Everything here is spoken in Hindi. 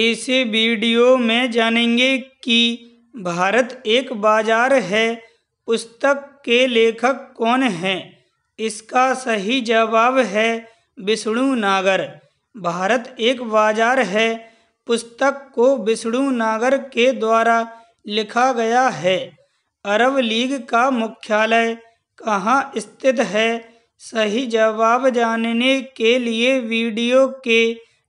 इस वीडियो में जानेंगे कि भारत एक बाजार है पुस्तक के लेखक कौन हैं इसका सही जवाब है विष्णु नागर भारत एक बाजार है पुस्तक को विष्णु नागर के द्वारा लिखा गया है अरब लीग का मुख्यालय कहाँ स्थित है सही जवाब जानने के लिए वीडियो के